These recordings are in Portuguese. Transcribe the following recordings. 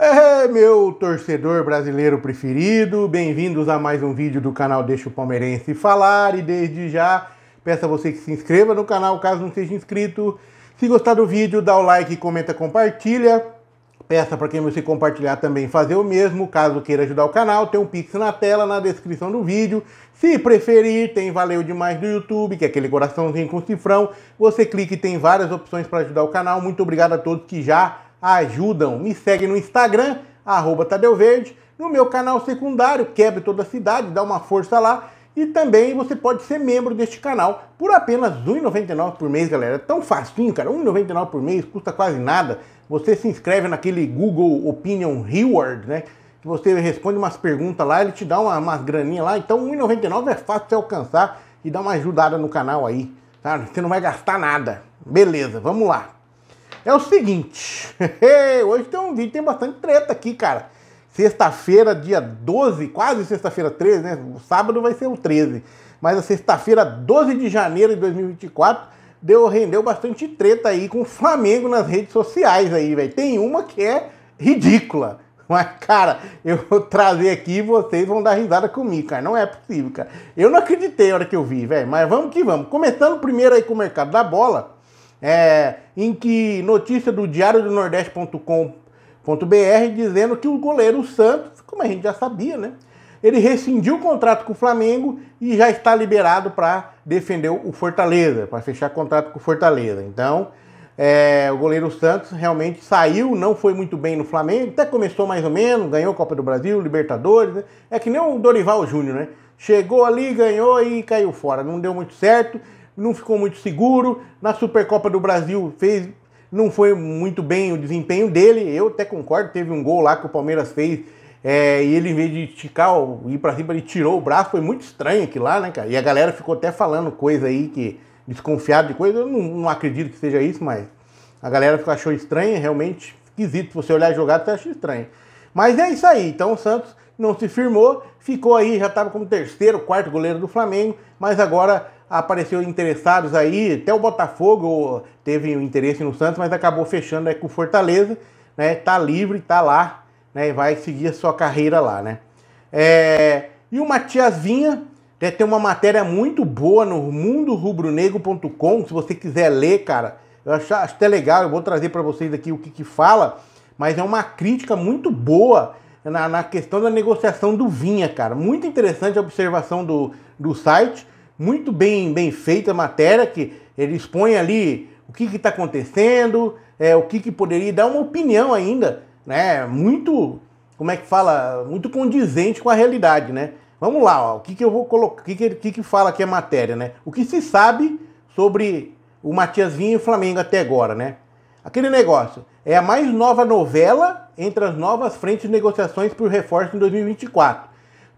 É, meu torcedor brasileiro preferido, bem-vindos a mais um vídeo do canal Deixa o Palmeirense Falar e desde já peço a você que se inscreva no canal caso não seja inscrito. Se gostar do vídeo, dá o like, comenta, compartilha. Peça para quem você compartilhar também fazer o mesmo, caso queira ajudar o canal, tem um pix na tela, na descrição do vídeo. Se preferir, tem Valeu Demais do YouTube, que é aquele coraçãozinho com cifrão. Você clica e tem várias opções para ajudar o canal. Muito obrigado a todos que já ajudam. Me segue no Instagram, arroba Tadeu Verde, no meu canal secundário, Quebre Toda a Cidade, dá uma força lá. E também você pode ser membro deste canal por apenas R$ 1,99 por mês, galera. É tão facinho, cara. R$ 1,99 por mês, custa quase nada. Você se inscreve naquele Google Opinion Reward, né? Que você responde umas perguntas lá, ele te dá uma, umas graninhas lá. Então R$ 1,99 é fácil de alcançar e dá uma ajudada no canal aí, tá? Você não vai gastar nada. Beleza, vamos lá. É o seguinte, hoje tem um vídeo, tem bastante treta aqui, cara. Sexta-feira, dia 12, quase sexta-feira 13, né? O sábado vai ser o 13. Mas a sexta-feira, 12 de janeiro de 2024, deu, rendeu bastante treta aí com o Flamengo nas redes sociais aí, velho. Tem uma que é ridícula. Mas, cara, eu vou trazer aqui e vocês vão dar risada comigo, cara. Não é possível, cara. Eu não acreditei na hora que eu vi, velho. Mas vamos que vamos. Começando primeiro aí com o mercado da bola é, em que notícia do Diário do Nordeste.com.br dizendo que o goleiro Santos, como a gente já sabia, né? Ele rescindiu o contrato com o Flamengo e já está liberado para defender o Fortaleza, para fechar contrato com o Fortaleza. Então, é, o goleiro Santos realmente saiu, não foi muito bem no Flamengo, até começou mais ou menos, ganhou Copa do Brasil, Libertadores. Né? É que nem o Dorival Júnior, né? Chegou ali, ganhou e caiu fora. Não deu muito certo não ficou muito seguro. Na Supercopa do Brasil fez, não foi muito bem o desempenho dele. Eu até concordo, teve um gol lá que o Palmeiras fez é, e ele, em vez de esticar, ir para cima, ele tirou o braço. Foi muito estranho aqui lá, né, cara? E a galera ficou até falando coisa aí que desconfiado de coisa. Eu não, não acredito que seja isso, mas a galera achou estranho, é realmente esquisito. Se você olhar a jogada, você acha estranho. Mas é isso aí. Então o Santos não se firmou, ficou aí, já estava como terceiro, quarto goleiro do Flamengo, mas agora apareceram interessados aí, até o Botafogo teve um interesse no Santos, mas acabou fechando aí com o Fortaleza, né? Tá livre, tá lá, né? Vai seguir a sua carreira lá, né? É... E o Matias Vinha né, tem uma matéria muito boa no mundorubronegro.com, se você quiser ler, cara, eu acho, acho até legal, eu vou trazer para vocês aqui o que, que fala, mas é uma crítica muito boa na, na questão da negociação do Vinha, cara. Muito interessante a observação do, do site muito bem, bem feita a matéria, que ele expõe ali o que está acontecendo, é, o que, que poderia dar uma opinião ainda, né? Muito, como é que fala? Muito condizente com a realidade, né? Vamos lá, ó, o que, que eu vou colocar, o que, que, que, que fala aqui a matéria, né? O que se sabe sobre o Matias Vinha e o Flamengo até agora, né? Aquele negócio, é a mais nova novela entre as novas frentes de negociações por reforço em 2024.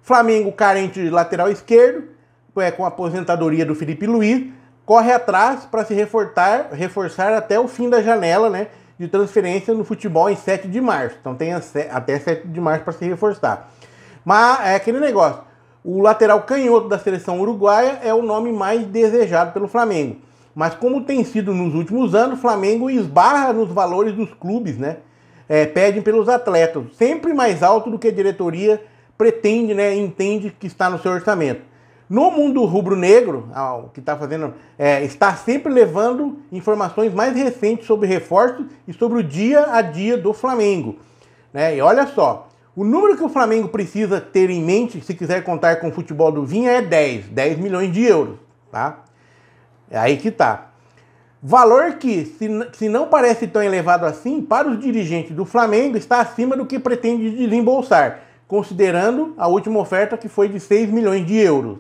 Flamengo carente de lateral esquerdo, é, com a aposentadoria do Felipe Luiz, corre atrás para se reforçar, reforçar até o fim da janela né, de transferência no futebol em 7 de março. Então tem até 7 de março para se reforçar. Mas é aquele negócio. O lateral canhoto da seleção uruguaia é o nome mais desejado pelo Flamengo. Mas como tem sido nos últimos anos, o Flamengo esbarra nos valores dos clubes, né? É, pedem pelos atletas, sempre mais alto do que a diretoria pretende, né? Entende que está no seu orçamento. No mundo rubro-negro, o que está fazendo é, está sempre levando informações mais recentes sobre reforços e sobre o dia a dia do Flamengo. Né? E olha só, o número que o Flamengo precisa ter em mente, se quiser contar com o futebol do Vinha, é 10, 10 milhões de euros. Tá? É aí que tá. Valor que, se, se não parece tão elevado assim, para os dirigentes do Flamengo está acima do que pretende desembolsar, considerando a última oferta que foi de 6 milhões de euros.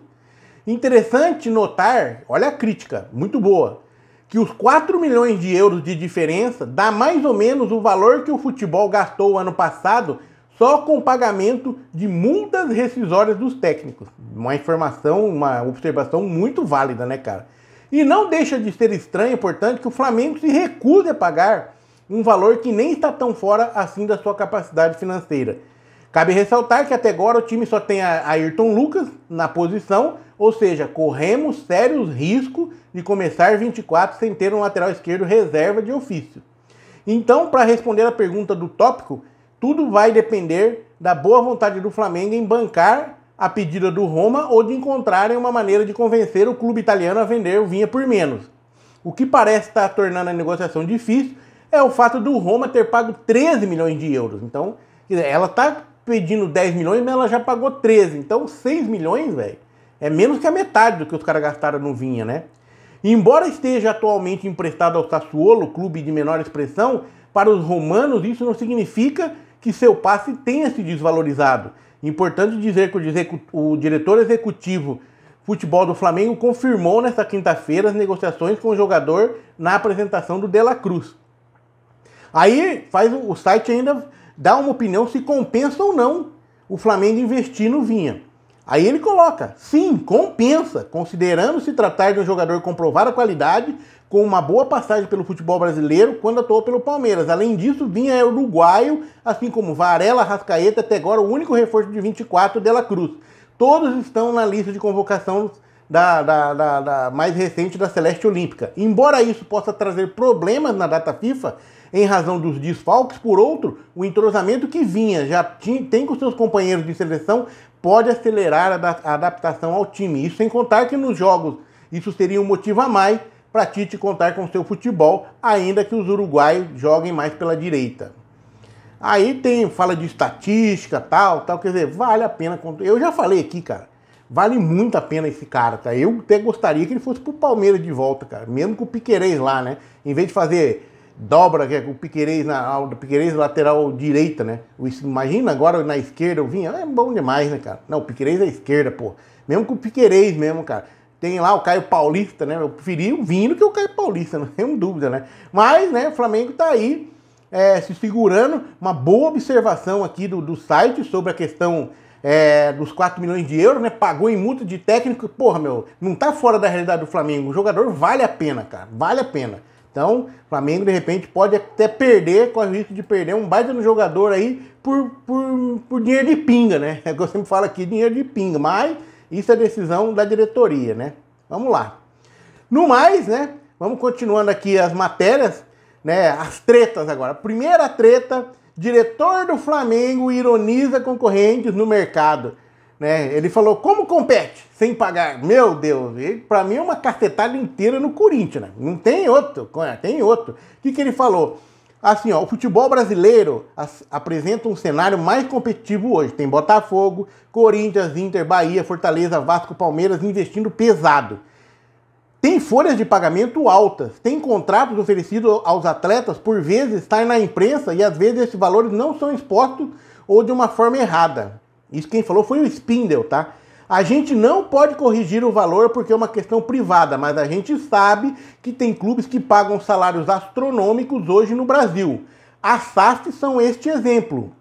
Interessante notar, olha a crítica, muito boa, que os 4 milhões de euros de diferença dá mais ou menos o valor que o futebol gastou ano passado só com o pagamento de multas rescisórias dos técnicos. Uma informação, uma observação muito válida, né, cara? E não deixa de ser estranho, portanto, que o Flamengo se recuse a pagar um valor que nem está tão fora assim da sua capacidade financeira. Cabe ressaltar que até agora o time só tem a Ayrton Lucas na posição ou seja, corremos sérios riscos de começar 24 sem ter um lateral esquerdo reserva de ofício. Então, para responder a pergunta do tópico, tudo vai depender da boa vontade do Flamengo em bancar a pedida do Roma ou de encontrarem uma maneira de convencer o clube italiano a vender o Vinha por menos. O que parece estar tá tornando a negociação difícil é o fato do Roma ter pago 13 milhões de euros. Então, ela está pedindo 10 milhões, mas ela já pagou 13. Então, 6 milhões, velho, é menos que a metade do que os caras gastaram no Vinha, né? embora esteja atualmente emprestado ao Sassuolo, clube de menor expressão, para os romanos isso não significa que seu passe tenha se desvalorizado. Importante dizer que o, o diretor executivo futebol do Flamengo confirmou nesta quinta-feira as negociações com o jogador na apresentação do La Cruz. Aí faz o site ainda dá uma opinião se compensa ou não o Flamengo investir no Vinha. Aí ele coloca, sim, compensa, considerando se tratar de um jogador comprovado a qualidade, com uma boa passagem pelo futebol brasileiro quando atuou pelo Palmeiras. Além disso, Vinha é uruguaio, assim como Varela, Rascaeta, até agora o único reforço de 24, Dela Cruz. Todos estão na lista de convocação da, da, da, da, mais recente da Celeste Olímpica. Embora isso possa trazer problemas na data FIFA, em razão dos desfalques, por outro, o entrosamento que vinha já tem com seus companheiros de seleção pode acelerar a adaptação ao time. Isso sem contar que nos jogos isso seria um motivo a mais para Tite contar com seu futebol, ainda que os uruguaios joguem mais pela direita. Aí tem fala de estatística, tal, tal, quer dizer, vale a pena. Eu já falei aqui, cara, vale muito a pena esse cara, tá? Eu até gostaria que ele fosse pro Palmeiras de volta, cara, mesmo com o Piqueires lá, né? Em vez de fazer dobra que é o Piqueires na o Piqueires lateral direita, né? O, imagina agora na esquerda, o Vinha é bom demais, né, cara? Não, o Piqueires é esquerda, pô. Mesmo com o Piqueires mesmo, cara. Tem lá o Caio Paulista, né? Eu preferi o vinho que o Caio Paulista, não tenho dúvida, né? Mas, né, o Flamengo tá aí é, se segurando. Uma boa observação aqui do, do site sobre a questão é, dos 4 milhões de euros, né? Pagou em multa de técnico. Porra, meu, não tá fora da realidade do Flamengo. O jogador vale a pena, cara. Vale a pena. Então, o Flamengo, de repente, pode até perder, com o risco de perder um baita no jogador aí por, por, por dinheiro de pinga, né? É o que eu sempre falo aqui, dinheiro de pinga. Mas isso é decisão da diretoria, né? Vamos lá. No mais, né? Vamos continuando aqui as matérias, né? As tretas agora. Primeira treta: diretor do Flamengo ironiza concorrentes no mercado. Né? Ele falou, como compete sem pagar? Meu Deus, para mim é uma cacetada inteira no Corinthians, né? Não tem outro, é? tem outro. O que, que ele falou? Assim, ó, o futebol brasileiro apresenta um cenário mais competitivo hoje. Tem Botafogo, Corinthians, Inter, Bahia, Fortaleza, Vasco, Palmeiras investindo pesado. Tem folhas de pagamento altas, tem contratos oferecidos aos atletas, por vezes está na imprensa e às vezes esses valores não são expostos ou de uma forma errada. Isso quem falou foi o Spindle, tá? A gente não pode corrigir o valor porque é uma questão privada, mas a gente sabe que tem clubes que pagam salários astronômicos hoje no Brasil. As SAFs são este exemplo.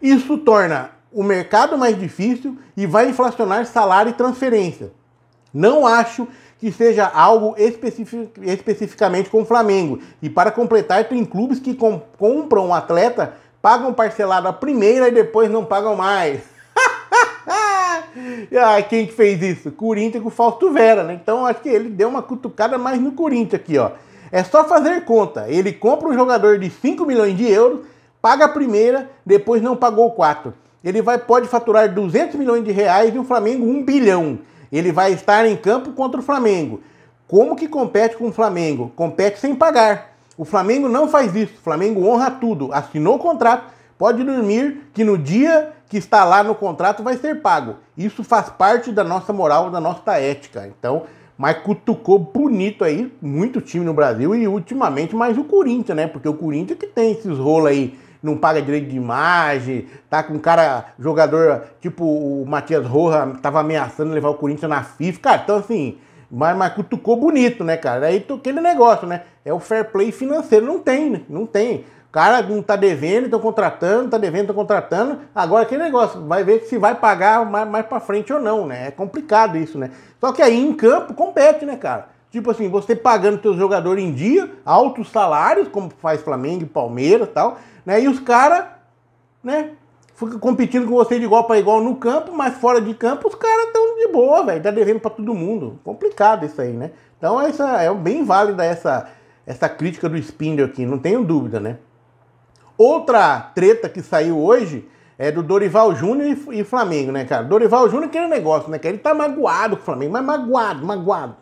Isso torna o mercado mais difícil e vai inflacionar salário e transferência. Não acho que seja algo especific... especificamente com o Flamengo. E para completar, tem clubes que com... compram um atleta pagam parcelado a primeira e depois não pagam mais. ah, quem que fez isso? Corinthians com o Fausto Vera, né? Então acho que ele deu uma cutucada mais no Corinthians aqui, ó. É só fazer conta. Ele compra um jogador de 5 milhões de euros, paga a primeira, depois não pagou quatro. Ele vai pode faturar 200 milhões de reais e o Flamengo 1 bilhão. Ele vai estar em campo contra o Flamengo. Como que compete com o Flamengo? Compete sem pagar. O Flamengo não faz isso. O Flamengo honra tudo. Assinou o contrato, pode dormir que no dia que está lá no contrato vai ser pago. Isso faz parte da nossa moral, da nossa ética. Então, mas cutucou bonito aí, muito time no Brasil e ultimamente mais o Corinthians, né? Porque o Corinthians que tem esses rolos aí, não paga direito de imagem, tá com cara, jogador tipo o Matias Roja, tava ameaçando levar o Corinthians na FIFA. Cara, então assim, mas, mas cutucou bonito, né, cara? Aí aquele negócio, né? É o fair play financeiro. Não tem, né? Não tem. O cara não tá devendo, estão contratando, tá devendo, estão contratando. Agora aquele negócio, vai ver se vai pagar mais, mais pra frente ou não, né? É complicado isso, né? Só que aí em campo compete, né, cara? Tipo assim, você pagando seus jogadores em dia, altos salários, como faz Flamengo Palmeiras e tal, né? E os caras, né? fica competindo com você de igual para igual no campo, mas fora de campo os caras estão de boa, velho. Tá devendo para todo mundo. Complicado isso aí, né? Então essa é bem válida essa essa crítica do Spindle aqui, não tenho dúvida, né? Outra treta que saiu hoje é do Dorival Júnior e, e, Flamengo, né, cara? Dorival Júnior aquele negócio, né, Que Ele tá magoado com o Flamengo, mas magoado, magoado,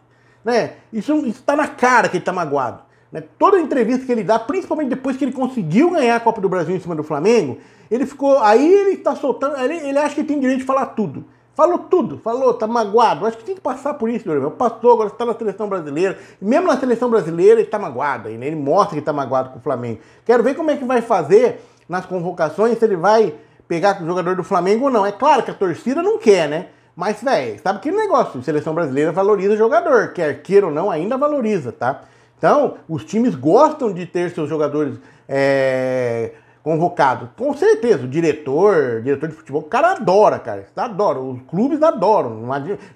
né? Isso, isso tá na cara que ele tá magoado. Né? Toda entrevista que ele dá, principalmente depois que ele conseguiu ganhar a Copa do Brasil em cima do Flamengo, ele ficou. Aí ele tá soltando. Ele, ele acha que tem direito de falar tudo. Falou tudo, falou, tá magoado. Acho que tem que passar por isso, Dorival. Passou, agora está na seleção brasileira. Mesmo na seleção brasileira, ele tá magoado ainda. Ele mostra que tá magoado com o Flamengo. Quero ver como é que vai fazer nas convocações, se ele vai pegar com o jogador do Flamengo ou não. É claro que a torcida não quer, né? Mas, velho, sabe que negócio? A seleção brasileira valoriza o jogador. Quer queira ou não, ainda valoriza, tá? Então, os times gostam de ter seus jogadores é, convocados. Com certeza, o diretor, diretor de futebol, o cara adora, cara. Adora, os clubes adoram.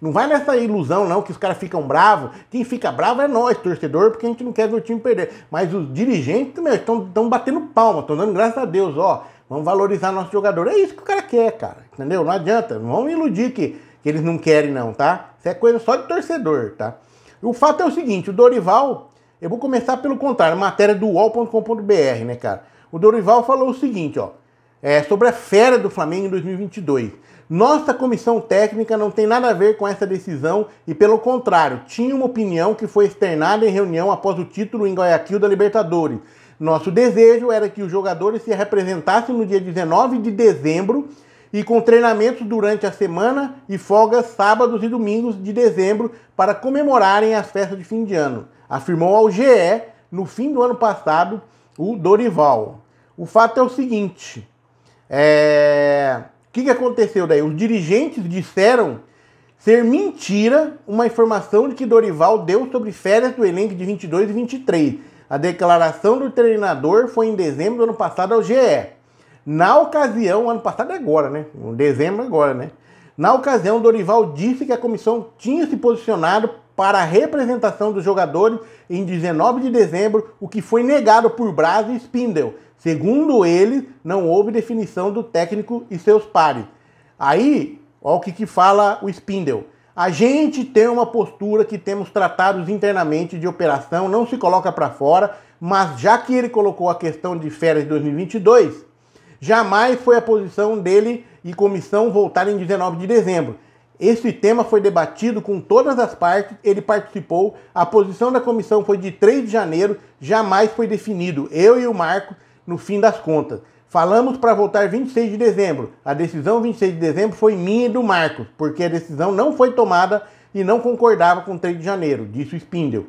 Não vai nessa ilusão, não, que os caras ficam bravos. Quem fica bravo é nós, torcedor, porque a gente não quer ver o time perder. Mas os dirigentes também estão batendo palma, estão dando graças a Deus, ó. Vamos valorizar nosso jogador. É isso que o cara quer, cara. Entendeu? Não adianta. Não vamos iludir que, que eles não querem, não, tá? Isso é coisa só de torcedor, tá? O fato é o seguinte: o Dorival eu vou começar pelo contrário, matéria do UOL.com.br, né, cara? O Dorival falou o seguinte, ó. É, sobre a fera do Flamengo em 2022. Nossa comissão técnica não tem nada a ver com essa decisão e, pelo contrário, tinha uma opinião que foi externada em reunião após o título em Guayaquil da Libertadores. Nosso desejo era que os jogadores se representassem no dia 19 de dezembro e com treinamentos durante a semana e folgas sábados e domingos de dezembro para comemorarem as festas de fim de ano afirmou ao GE no fim do ano passado o Dorival. O fato é o seguinte: é... o que, aconteceu daí? Os dirigentes disseram ser mentira uma informação de que Dorival deu sobre férias do elenco de 22 e 23. A declaração do treinador foi em dezembro do ano passado ao GE. Na ocasião, ano passado é agora, né? Em dezembro é agora, né? Na ocasião, Dorival disse que a comissão tinha se posicionado para a representação dos jogadores em 19 de dezembro, o que foi negado por Braz e Spindel. Segundo eles, não houve definição do técnico e seus pares. Aí, olha o que, que fala o Spindel. A gente tem uma postura que temos tratados internamente de operação, não se coloca para fora, mas já que ele colocou a questão de férias de 2022, jamais foi a posição dele e comissão voltar em 19 de dezembro. Esse tema foi debatido com todas as partes, ele participou. A posição da comissão foi de 3 de janeiro, jamais foi definido, eu e o Marco, no fim das contas. Falamos para voltar 26 de dezembro. A decisão 26 de dezembro foi minha e do Marcos, porque a decisão não foi tomada e não concordava com o 3 de janeiro, disse o Spindel.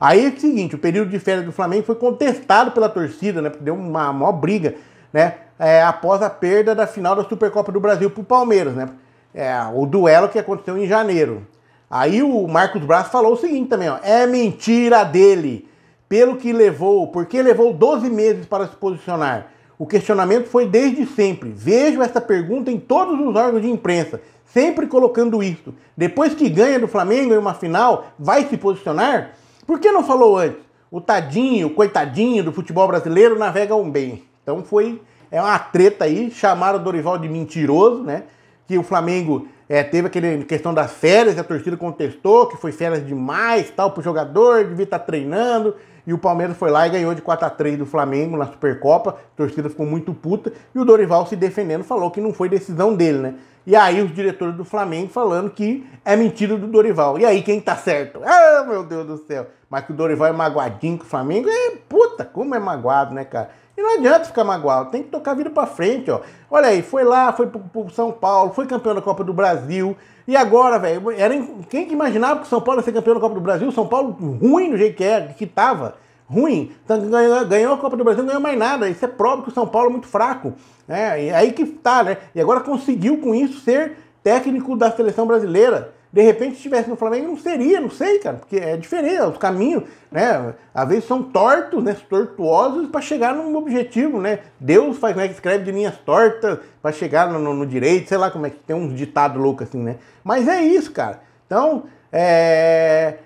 Aí é o seguinte, o período de férias do Flamengo foi contestado pela torcida, né? Porque deu uma maior briga, né? É, após a perda da final da Supercopa do Brasil para o Palmeiras, né? É, o duelo que aconteceu em janeiro. Aí o Marcos Braz falou o seguinte também, ó, é mentira dele. Pelo que levou, porque levou 12 meses para se posicionar. O questionamento foi desde sempre. Vejo essa pergunta em todos os órgãos de imprensa, sempre colocando isso. Depois que ganha do Flamengo em uma final, vai se posicionar? Por que não falou antes? O tadinho, o coitadinho do futebol brasileiro navega um bem. Então foi é uma treta aí, chamaram o Dorival de mentiroso, né? que o Flamengo é, teve aquele questão das férias, a torcida contestou que foi férias demais, tal, para o jogador, devia estar tá treinando. E o Palmeiras foi lá e ganhou de 4 a 3 do Flamengo na Supercopa. A torcida ficou muito puta. E o Dorival se defendendo falou que não foi decisão dele, né? E aí os diretores do Flamengo falando que é mentira do Dorival. E aí quem tá certo? Ah, meu Deus do céu. Mas que o Dorival é magoadinho com o Flamengo é puta, como é magoado, né, cara? E não adianta ficar magoado, tem que tocar a vida para frente, ó. Olha aí, foi lá, foi pro, pro São Paulo, foi campeão da Copa do Brasil. E agora, velho, era quem que imaginava que o São Paulo ia ser campeão da Copa do Brasil? O São Paulo ruim do jeito que era, é, que tava ruim. Então, ganhou, ganhou, a Copa do Brasil, não ganhou mais nada. Isso é prova que o São Paulo é muito fraco. Né? E aí que tá, né? E agora conseguiu com isso ser técnico da seleção brasileira de repente estivesse no Flamengo, não seria, não sei, cara, porque é diferente, é os caminhos, né? Às vezes são tortos, né? Tortuosos para chegar num objetivo, né? Deus faz, né? Escreve de linhas tortas para chegar no, no, direito, sei lá como é que tem uns ditado louco assim, né? Mas é isso, cara. Então, é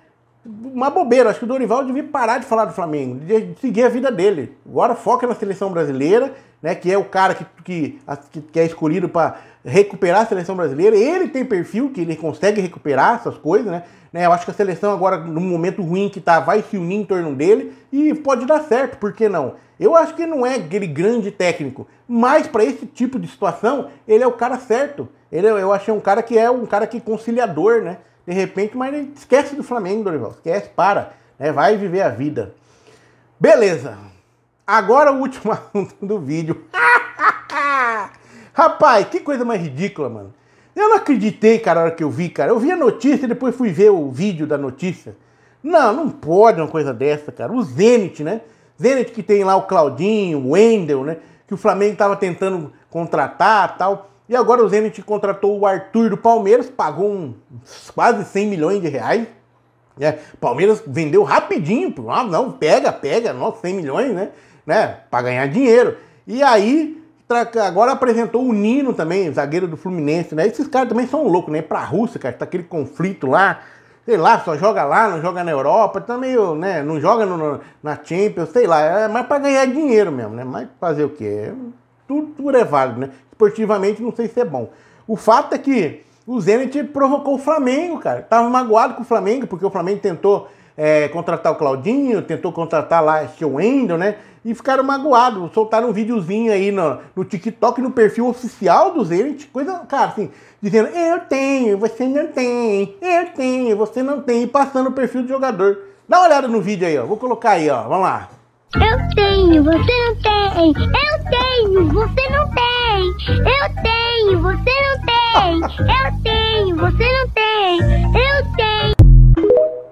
uma bobeira. Acho que o Dorival devia parar de falar do Flamengo, de seguir a vida dele. Agora foca na seleção brasileira, né? Que é o cara que, que, que é escolhido para recuperar a seleção brasileira. Ele tem perfil que ele consegue recuperar essas coisas, né? né eu acho que a seleção agora, no momento ruim que tá, vai se unir em torno dele e pode dar certo, por que não? Eu acho que não é aquele grande técnico, mas para esse tipo de situação, ele é o cara certo. Ele, é, eu achei um cara que é um cara que conciliador, né? de repente, mas esquece do Flamengo, Dorival. Esquece, para. Né? Vai viver a vida. Beleza. Agora o último assunto do vídeo. Rapaz, que coisa mais ridícula, mano. Eu não acreditei, cara, na hora que eu vi, cara. Eu vi a notícia e depois fui ver o vídeo da notícia. Não, não pode uma coisa dessa, cara. O Zenit, né? Zenit que tem lá o Claudinho, o Wendel, né? Que o Flamengo tava tentando contratar tal. E agora o Zenit contratou o Arthur do Palmeiras, pagou um, quase 100 milhões de reais. Né? Palmeiras vendeu rapidinho, ah, não, pega, pega, nossa, 100 milhões, né? né? Para ganhar dinheiro. E aí, agora apresentou o Nino também, zagueiro do Fluminense, né? Esses caras também são loucos, né? Pra Rússia, cara, tá aquele conflito lá, sei lá, só joga lá, não joga na Europa, tá meio, né? Não joga no, na Champions, sei lá, é mais pra ganhar dinheiro mesmo, né? Mas fazer o quê? É, tudo, tudo é válido, né? esportivamente não sei se é bom. O fato é que o Zenit provocou o Flamengo, cara. Tava magoado com o Flamengo, porque o Flamengo tentou é, contratar o Claudinho, tentou contratar lá o Wendel, né? E ficaram magoados. Soltaram um videozinho aí no, no TikTok, no perfil oficial do Zenit. Coisa, cara, assim, dizendo: eu tenho, você não tem, eu tenho, você não tem. E passando o perfil do jogador. Dá uma olhada no vídeo aí, ó. Vou colocar aí, ó. Vamos lá. Eu tenho, você não tem. Eu tenho, você não tem. Eu tenho, você não tem. Eu tenho, você não tem. Eu tenho.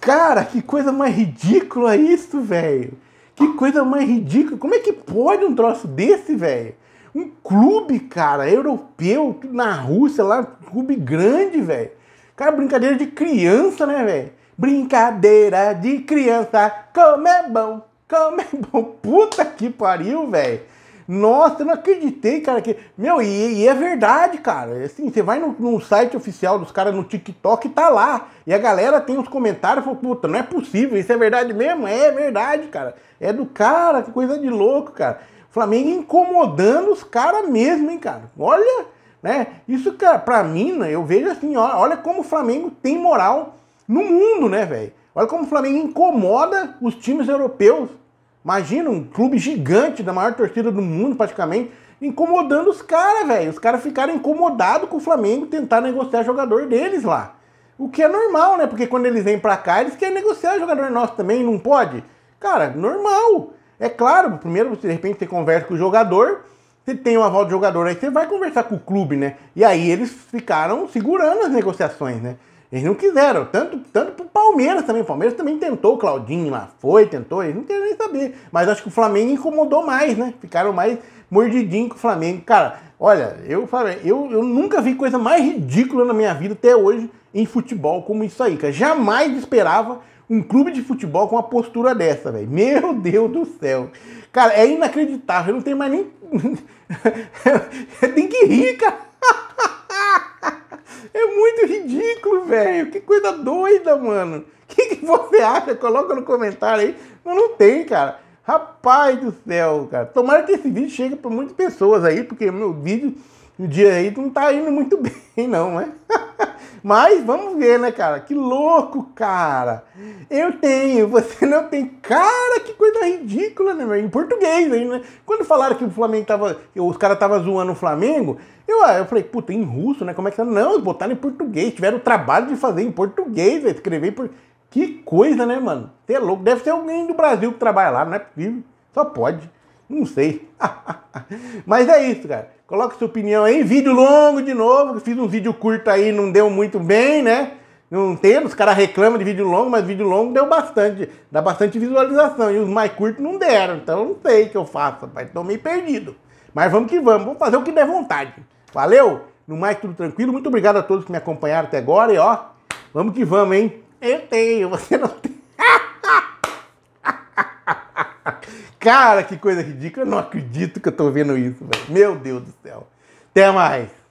Cara, que coisa mais ridícula isso, velho. Que coisa mais ridícula. Como é que pode um troço desse, velho? Um clube, cara, europeu, na Rússia lá, clube grande, velho. Cara, brincadeira de criança, né, velho? Brincadeira de criança, como é bom, como é bom. Puta que pariu, velho. Nossa, eu não acreditei, cara. Que... Meu, e, e é verdade, cara. É assim, você vai no, no site oficial dos caras no TikTok tá lá. E a galera tem os comentários e puta, não é possível, isso é verdade mesmo? É verdade, cara. É do cara, que coisa de louco, cara. Flamengo incomodando os caras mesmo, hein, cara. Olha, né? Isso, cara, pra mim, né, eu vejo assim, ó, olha como o Flamengo tem moral no mundo, né, velho? Olha como o Flamengo incomoda os times europeus. Imagina um clube gigante da maior torcida do mundo, praticamente, incomodando os caras, velho. Os caras ficaram incomodados com o Flamengo tentar negociar jogador deles lá. O que é normal, né? Porque quando eles vêm para cá, eles querem negociar jogador nosso também, não pode? Cara, normal. É claro, primeiro você de repente você conversa com o jogador, você tem uma volta do jogador, aí você vai conversar com o clube, né? E aí eles ficaram segurando as negociações, né? Eles não quiseram, tanto, tanto pro Palmeiras também. O Palmeiras também tentou, o Claudinho lá foi, tentou, eles não querem nem saber. Mas acho que o Flamengo incomodou mais, né? Ficaram mais mordidinho com o Flamengo. Cara, olha, eu, eu, eu nunca vi coisa mais ridícula na minha vida até hoje em futebol como isso aí, cara. Jamais esperava um clube de futebol com uma postura dessa, velho. Meu Deus do céu. Cara, é inacreditável. Eu não tenho mais nem. Tem que rir, cara. é muito ridículo velho. Que coisa doida, mano. O que, que, você acha? Coloca no comentário aí. Mas não tem, cara. Rapaz do céu, cara. Tomara que esse vídeo chegue para muitas pessoas aí, porque meu vídeo no dia aí não tá indo muito bem, não, né? Mas vamos ver, né, cara? Que louco, cara. Eu tenho, você não tem. Cara, que coisa ridícula, né, meu? Em português ainda. Né? Quando falaram que o Flamengo tava. Os caras tava zoando o Flamengo, eu, ah, eu falei, puta, em russo, né? Como é que tá? Não, botaram em português. Tiveram o trabalho de fazer em português, velho. Né? escrever por. Que coisa, né, mano? Você é louco. Deve ser alguém do Brasil que trabalha lá, não é possível. Só pode. Não sei. Mas é isso, cara. Coloca sua opinião aí. Vídeo longo de novo. Fiz um vídeo curto aí, não deu muito bem, né? Não temos, os caras reclamam de vídeo longo, mas vídeo longo deu bastante, dá bastante visualização. E os mais curtos não deram, então eu não sei o que eu faço, rapaz. Estou meio perdido. Mas vamos que vamos, vamos fazer o que der vontade. Valeu? No mais, tudo tranquilo. Muito obrigado a todos que me acompanharam até agora e ó, vamos que vamos, hein? Eu tenho, você não tem. Cara, que coisa ridícula. Eu não acredito que eu tô vendo isso, velho. Meu Deus do céu. Até mais.